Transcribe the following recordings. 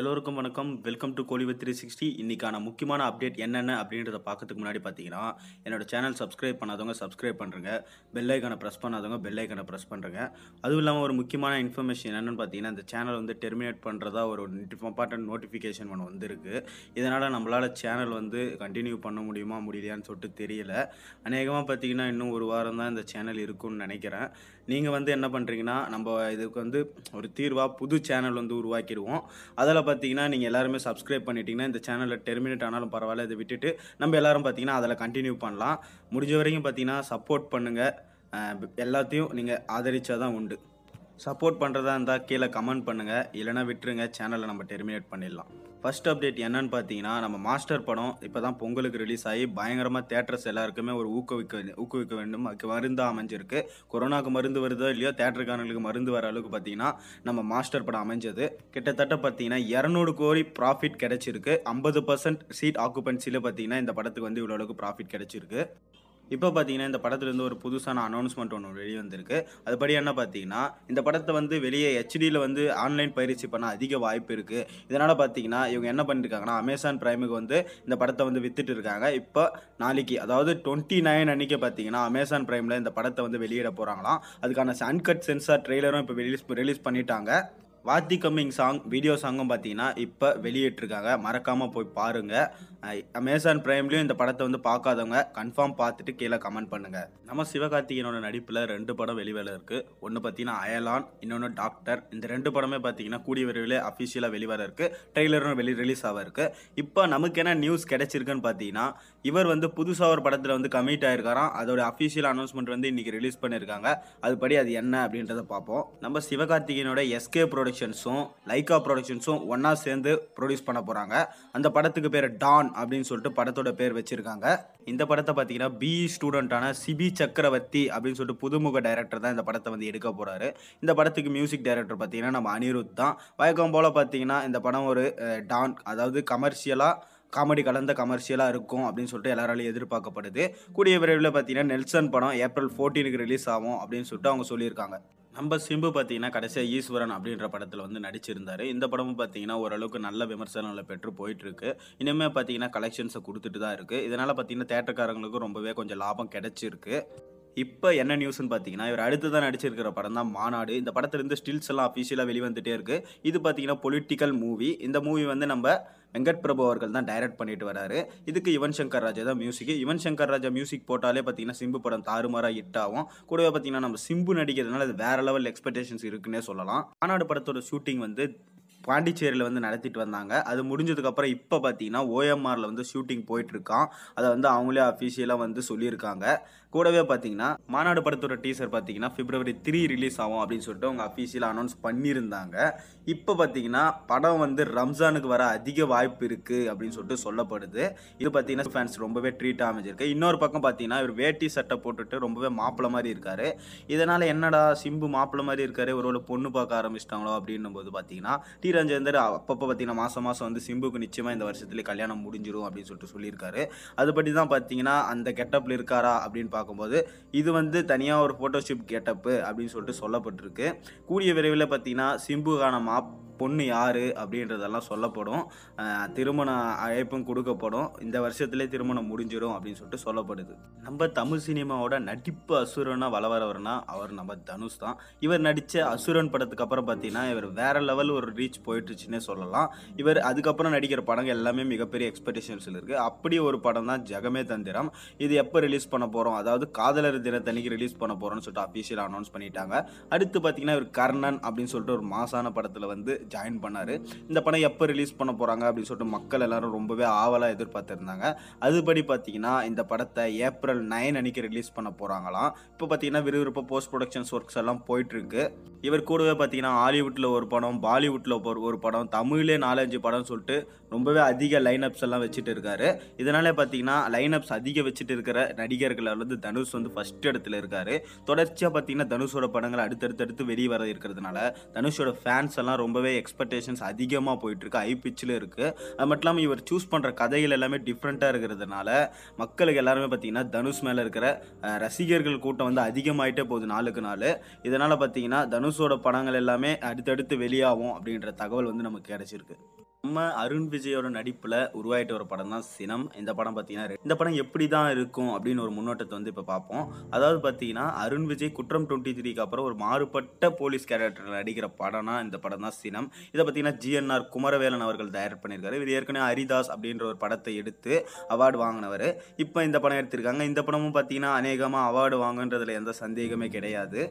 எல்லோருக்கும் வணக்கம் welcome to Kollywood three sixty இன்றைக்கான முக்கியமான அப்டேட் என்னென்ன அப்படின்றத பார்க்கறதுக்கு முன்னாடி பார்த்தீங்கன்னா என்னோடய சேனல் சப்ஸ்கிரைப் பண்ணாதவங்க சப்ஸ்கிரைப் பண்ணுறங்க பெல்லைக்கான ப்ரெஸ் பண்ணாதவங்க பெல்லைக்கான ப்ரெஸ் பண்ணுறங்க அதுவும் இல்லாமல் ஒரு முக்கியமான இன்ஃபர்மேஷன் என்னென்னு பார்த்தீங்கன்னா இந்த சேனல் வந்து டெர்மினேட் பண்ணுறதா ஒரு இம்பார்ட்டன்ட் நோட்டிஃபிகேஷன் ஒன்று வந்திருக்கு இதனால் நம்மளால் சேனல் வந்து கண்டினியூ பண்ண முடியுமா முடியலையான்னு சொல்லிட்டு தெரியல அநேகமாக பார்த்தீங்கன்னா இன்னும் ஒரு வாரம் தான் இந்த சேனல் இருக்கும்னு நினைக்கிறேன் நீங்கள் வந்து என்ன பண்ணுறீங்கன்னா நம்ம இதுக்கு வந்து ஒரு தீர்வாக புது சேனல் வந்து உருவாக்கிடுவோம் அதில் பார்த்தீங்கன்னா நீங்கள் எல்லாருமே சப்ஸ்கிரைப் பண்ணிட்டீங்கன்னா இந்த சேனலில் டெர்மினேட் ஆனாலும் பரவாயில்ல இதை விட்டுட்டு நம்ம எல்லாரும் பார்த்தீங்கன்னா அதில் கண்டினியூ பண்ணலாம் முடிஞ்ச வரைக்கும் பார்த்தீங்கன்னா சப்போர்ட் பண்ணுங்கள் எல்லாத்தையும் நீங்கள் ஆதரிச்சால் தான் உண்டு சப்போர்ட் பண்ணுறதா இருந்தால் கீழே கமெண்ட் பண்ணுங்கள் இல்லைனா விட்டுருங்க சேனலை நம்ம டெர்மினேட் பண்ணிடலாம் ஃபஸ்ட் அப்டேட் என்னன்னு பார்த்தீங்கன்னா நம்ம மாஸ்டர் படம் இப்போ தான் பொங்கலுக்கு ரிலீஸ் ஆகி பயங்கரமாக தேட்டர்ஸ் எல்லாருக்குமே ஒரு ஊக்குவிக்க ஊக்குவிக்க வேண்டும் அதுக்கு மருந்தாக அமைஞ்சிருக்கு கொரோனாவுக்கு மருந்து வருதோ இல்லையோ தேட்டருக்காரங்களுக்கு மருந்து வர அளவுக்கு பார்த்தீங்கன்னா நம்ம மாஸ்டர் படம் அமைஞ்சது கிட்டத்தட்ட பார்த்தீங்கன்னா இரநூறு கோடி ப்ராஃபிட் கிடச்சிருக்கு ஐம்பது பர்சன்ட் சீட் ஆக்குபென்சியில் பார்த்தீங்கன்னா இந்த படத்துக்கு வந்து இவ்வளோ அளவுக்கு ப்ராஃபிட் கிடச்சிருக்கு இப்போ பார்த்தீங்கன்னா இந்த படத்துலேருந்து ஒரு புதுசான அனௌன்ஸ்மெண்ட் ஒன்று வெளியே வந்திருக்கு அதுபடி என்ன பார்த்தீங்கன்னா இந்த படத்தை வந்து வெளியே ஹெச்டியில் வந்து ஆன்லைன் பயிற்சி பண்ண அதிக வாய்ப்பு இருக்குது இதனால் பார்த்தீங்கன்னா இவங்க என்ன பண்ணியிருக்காங்கன்னா அமேசான் ப்ரைமுக்கு வந்து இந்த படத்தை வந்து வித்துட்டு இருக்காங்க இப்போ நாளைக்கு அதாவது டுவெண்ட்டி நைன் அன்னைக்கு பார்த்தீங்கன்னா அமேசான் ப்ரைமில் இந்த படத்தை வந்து வெளியிட போகிறாங்களாம் அதுக்கான சன்கட் சென்சார் ட்ரெய்லரும் இப்போ ரிலீஸ் ரிலீஸ் பண்ணிட்டாங்க வாத்தி கம்மிங் சாங் வீடியோ சாங்கும் பார்த்தீங்கன்னா இப்போ வெளியிட்டிருக்காங்க மறக்காமல் போய் பாருங்கள் அமேசான் ப்ரைம்லேயும் இந்த படத்தை வந்து பார்க்காதவங்க கன்ஃபார்ம் பார்த்துட்டு கீழே கமெண்ட் பண்ணுங்கள் நம்ம சிவகார்த்திகேயனோட நடிப்பில் ரெண்டு படம் வெளிவேல இருக்குது ஒன்று பார்த்தீங்கன்னா அயலான் இன்னொன்று டாக்டர் இந்த ரெண்டு படமே பார்த்தீங்கன்னா கூடிய விரைவில் அஃபிஷியலாக வெளிவர இருக்குது ட்ரெய்லரும் வெளி ரிலீஸ் ஆக இருக்குது இப்போ நமக்கு என்ன நியூஸ் கிடச்சிருக்குன்னு பார்த்தீங்கன்னா இவர் வந்து புதுசாக ஒரு படத்தில் வந்து கமிட் ஆகிருக்காராம் அதோட அஃபிஷியல் அனௌன்ஸ்மெண்ட் வந்து இன்றைக்கி ரிலீஸ் பண்ணியிருக்காங்க அதுபடி அது என்ன அப்படின்றத பார்ப்போம் நம்ம சிவகார்த்திகேயனோட எஸ்கே ப்ரோட ப்ரொடக்ஷன்ஸும் லைகா ப்ரொடக்ஷன்ஸும் ஒன்றா சேர்ந்து ப்ரொடியூஸ் பண்ண போகிறாங்க அந்த படத்துக்கு பேர் டான் அப்படின்னு சொல்லிட்டு படத்தோட பேர் வச்சுருக்காங்க இந்த படத்தை பார்த்தீங்கன்னா பிஇ ஸ்டூடெண்ட்டான சிபி சக்கரவர்த்தி அப்படின்னு சொல்லிட்டு புதுமுக டைரக்டர் தான் இந்த படத்தை வந்து எடுக்க போகிறாரு இந்த படத்துக்கு மியூசிக் டைரக்டர் பார்த்தீங்கன்னா நம்ம அனிருத் தான் வழக்கம் போல் பார்த்தீங்கன்னா இந்த படம் ஒரு டான் அதாவது கமர்ஷியலாக காமெடி கலந்த கமர்ஷியலாக இருக்கும் அப்படின்னு சொல்லிட்டு எல்லாராலையும் எதிர்பார்க்கப்படுது கூடிய விரைவில் பார்த்தீங்கன்னா நெல்சன் படம் ஏப்ரல் ஃபோர்டீனுக்கு ரிலீஸ் ஆகும் அப்படின்னு சொல்லிட்டு அவங்க சொல்லியிருக்காங்க நம்ம சிம்பு பார்த்தீங்கன்னா கடைசியாக ஈஸ்வரன் அப்படின்ற படத்தில் வந்து நடிச்சிருந்தார் இந்த படமும் பார்த்தீங்கன்னா ஓரளவுக்கு நல்ல விமர்சனங்களை பெற்று போயிட்டுருக்கு இனிமேல் பார்த்தீங்கன்னா கலெக்ஷன்ஸை கொடுத்துட்டு தான் இருக்குது இதனால் பார்த்தீங்கன்னா தேட்டர்காரங்களுக்கும் ரொம்பவே கொஞ்சம் லாபம் கிடச்சிருக்கு இப்போ என்ன நியூஸ்னு பார்த்தீங்கன்னா இவர் அடுத்து தான் நடிச்சிருக்கிற படம் தான் மாநாடு இந்த படத்துலேருந்து ஸ்டில்ஸ் எல்லாம் அஃபீஷியலாக வெளிவந்துட்டே இருக்குது இது பார்த்தீங்கன்னா பொலிட்டிக்கல் மூவி இந்த மூவி வந்து நம்ம வெங்கட் பிரபு அவர்கள் தான் டைரக்ட் பண்ணிட்டு வராரு இதுக்கு யுவன் சங்கர் ராஜா தான் மியூசிக் யுவன் சங்கர் ராஜா மியூசிக் போட்டாலே பார்த்தீங்கன்னா சிம்பு படம் தாறுமாறாக ஹிட் ஆகும் கூடவே பார்த்தீங்கன்னா நம்ம சிம்பு நடிக்கிறதுனால அது வேற லெவல் எக்ஸ்பெக்டேஷன்ஸ் இருக்குன்னே சொல்லலாம் மாநாடு படத்தோட ஷூட்டிங் வந்து பாண்டிச்சேரியில் வந்து நடத்திட்டு வந்தாங்க அது முடிஞ்சதுக்கப்புறம் இப்போ பார்த்தீங்கன்னா ஓஎம்ஆரில் வந்து ஷூட்டிங் போயிட்டுருக்கான் அதை வந்து அவங்களே அஃபீஷியலாக வந்து சொல்லியிருக்காங்க கூடவே பார்த்தீங்கன்னா மாநாடு படத்தோட டீசர் பார்த்தீங்கன்னா பிப்ரவரி த்ரீ ரிலீஸ் ஆகும் அப்படின்னு சொல்லிட்டு அவங்க அஃபீஷியலாக அனௌன்ஸ் பண்ணியிருந்தாங்க இப்போ பார்த்தீங்கன்னா படம் வந்து ரம்ஜானுக்கு வர அதிக வாய்ப்பு இருக்குது அப்படின்னு சொல்லிட்டு சொல்லப்படுது இது பார்த்தீங்கன்னா ஃபேன்ஸ் ரொம்பவே ட்ரீட் அமைஞ்சிருக்கு இன்னொரு பக்கம் பார்த்தீங்கன்னா இவர் வேட்டி சட்டை போட்டுட்டு ரொம்பவே மாப்பிள்ள மாதிரி இருக்கார் இதனால் என்னடா சிம்பு மாப்பிள்ள மாதிரி இருக்காரு ஒரு பொண்ணு பார்க்க ஆரம்பிச்சிட்டாங்களோ அப்படின்னும் போது பார்த்தீங்கன்னா ரஞ்சித் அப்பப்போ பார்த்தீங்கன்னா மாதம் மாதம் வந்து சிம்புக்கு நிச்சயமாக இந்த வருஷத்துலேயே கல்யாணம் முடிஞ்சிடும் அப்படின்னு சொல்லிட்டு சொல்லியிருக்காரு அது பற்றி தான் பார்த்தீங்கன்னா அந்த கெட்டப்பில் இருக்காரா அப்படின்னு பார்க்கும்போது இது வந்து தனியாக ஒரு ஃபோட்டோஷிப் கெட்டப்பு அப்படின்னு சொல்லிட்டு சொல்லப்பட்டிருக்கு கூடிய விரைவில் பார்த்தீங்கன்னா சிம்புக்கான மாப் பொண்ணு யார் அப்படின்றதெல்லாம் சொல்லப்படும் திருமண அழைப்பும் கொடுக்கப்படும் இந்த வருஷத்துலேயே திருமணம் முடிஞ்சிடும் அப்படின்னு சொல்லிட்டு சொல்லப்படுது நம்ம தமிழ் சினிமாவோட நடிப்பு அசுரனாக வளவரவர்னா அவர் நம்ம தனுஷ் தான் இவர் நடித்த அசுரன் படத்துக்கு அப்புறம் பார்த்தீங்கன்னா இவர் வேற லெவல் ஒரு ரீச் போயிட்டுருச்சுன்னே சொல்லலாம் இவர் அதுக்கப்புறம் நடிக்கிற படங்கள் எல்லாமே மிகப்பெரிய எக்ஸ்பெக்டேஷன்ஸில் இருக்குது அப்படி ஒரு படம் தான் ஜெகமே தந்திரம் இது எப்போ ரிலீஸ் பண்ண போகிறோம் அதாவது காதலர் தினத்தன்னைக்கு ரிலீஸ் பண்ண போகிறோம்னு சொல்லிட்டு அஃபீஷியலாக அனௌன்ஸ் பண்ணிட்டாங்க அடுத்து பார்த்தீங்கன்னா இவர் கர்ணன் அப்படின்னு சொல்லிட்டு ஒரு மாசான படத்தில் வந்து ஜாயின் பண்ணார் இந்த படம் எப்போ ரிலீஸ் பண்ண போகிறாங்க அப்படின்னு சொல்லிட்டு மக்கள் எல்லாரும் ரொம்பவே ஆவலாக எதிர்பார்த்துருந்தாங்க அதுபடி பார்த்தீங்கன்னா இந்த படத்தை ஏப்ரல் நைன் அன்னைக்கு ரிலீஸ் பண்ண போகிறாங்களாம் இப்போ பார்த்தீங்கன்னா விறுவிறுப்ப போஸ்ட் ப்ரொடக்ஷன்ஸ் ஒர்க்ஸ் எல்லாம் போயிட்டுருக்கு இவர் கூடவே பார்த்தீங்கன்னா ஹாலிவுட்டில் ஒரு படம் பாலிவுட்டில் ஒரு படம் தமிழே நாலஞ்சு படம் சொல்லிட்டு ரொம்பவே அதிக லைனப்ஸ் எல்லாம் வச்சுட்டு இருக்காரு இதனாலே பார்த்தீங்கன்னா லைனப்ஸ் அதிக வச்சுட்டு இருக்கிற நடிகர்கள் வந்து தனுஷ் வந்து ஃபஸ்ட் இடத்துல இருக்காரு தொடர்ச்சியாக பார்த்தீங்கன்னா தனுஷோட படங்கள் அடுத்தடுத்து வெளியே வர இருக்கிறதுனால தனுஷோட ஃபேன்ஸ் எல்லாம் ரொம்பவே எக்ஸ்பெக்டேஷன்ஸ் அதிகமாக போயிட்டுருக்கு ஹை பிச்சில் இருக்குது அது மட்டும் இல்லாமல் இவர் சூஸ் பண்ணுற கதைகள் எல்லாமே டிஃப்ரெண்ட்டாக இருக்கிறதுனால மக்களுக்கு எல்லாருமே பார்த்தீங்கன்னா தனுஷ் மேலே இருக்கிற ரசிகர்கள் கூட்டம் வந்து அதிகமாகிட்டே போகுது நாளுக்கு நாள் இதனால் பார்த்தீங்கன்னா தனுஷோட படங்கள் எல்லாமே அடுத்தடுத்து வெளியாகும் அப்படின்ற தகவல் வந்து நமக்கு கிடச்சிருக்கு நம்ம அருண் விஜயோட நடிப்பில் உருவாயிட்ட ஒரு படம் தான் சினம் இந்த படம் பார்த்தீங்கன்னா இந்த படம் எப்படி தான் இருக்கும் அப்படின்னு ஒரு முன்னோட்டத்தை வந்து இப்போ பார்ப்போம் அதாவது பார்த்தீங்கன்னா அருண் விஜய் குற்றம் டுவெண்ட்டி த்ரீக்கு அப்புறம் ஒரு மாறுபட்ட போலீஸ் கேரக்டரில் நடிக்கிற படம்னா இந்த படம் தான் சினம் இதை பார்த்தீங்கன்னா ஜிஎன்ஆர் குமரவேலன் அவர்கள் தயார் பண்ணியிருக்காரு இது ஏற்கனவே ஹரிதாஸ் அப்படின்ற ஒரு படத்தை எடுத்து அவார்டு வாங்கினவர் இப்போ இந்த படம் எடுத்திருக்காங்க இந்த படமும் பார்த்தீங்கன்னா அநேகமாக அவார்டு வாங்குன்றதுல எந்த சந்தேகமே கிடையாது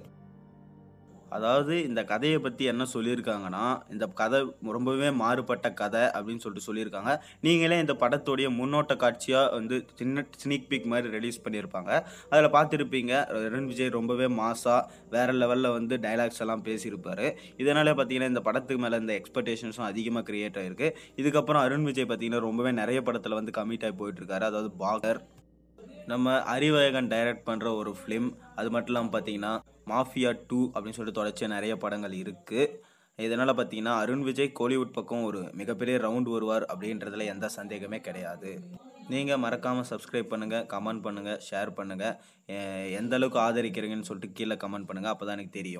அதாவது இந்த கதையை பற்றி என்ன சொல்லியிருக்காங்கன்னா இந்த கதை ரொம்பவே மாறுபட்ட கதை அப்படின்னு சொல்லிட்டு சொல்லியிருக்காங்க நீங்களே இந்த படத்துடைய முன்னோட்ட காட்சியாக வந்து சின்ன ஸ்னீக் பிக் மாதிரி ரிலீஸ் பண்ணியிருப்பாங்க அதில் பார்த்துருப்பீங்க ரன் விஜய் ரொம்பவே மாசாக வேறு லெவலில் வந்து டைலாக்ஸ் எல்லாம் பேசியிருப்பார் இதனால் பார்த்தீங்கன்னா இந்த படத்துக்கு மேலே இந்த எக்ஸ்பெக்டேஷன்ஸும் அதிகமாக க்ரியேட் ஆகிருக்கு இதுக்கப்புறம் அருண் விஜய் பார்த்தீங்கன்னா ரொம்பவே நிறைய படத்தில் வந்து கமிட் ஆகி போயிட்டுருக்காரு அதாவது பாகர் நம்ம அறிவயகன் டைரக்ட் பண்ணுற ஒரு ஃபிலிம் அது மட்டும் இல்லாமல் பார்த்தீங்கன்னா மாஃபியா டூ அப்படின்னு சொல்லிட்டு தொடர்ச்சியாக நிறைய படங்கள் இருக்குது இதனால் பார்த்தீங்கன்னா அருண் விஜய் கோலிவுட் பக்கம் ஒரு மிகப்பெரிய ரவுண்ட் வருவார் அப்படின்றதுல எந்த சந்தேகமே கிடையாது நீங்கள் மறக்காமல் சப்ஸ்கிரைப் பண்ணுங்கள் கமெண்ட் பண்ணுங்கள் ஷேர் பண்ணுங்கள் எந்த அளவுக்கு ஆதரிக்கிறீங்கன்னு சொல்லிட்டு கீழே கமெண்ட் பண்ணுங்கள் அப்போ தான் எனக்கு தெரியும்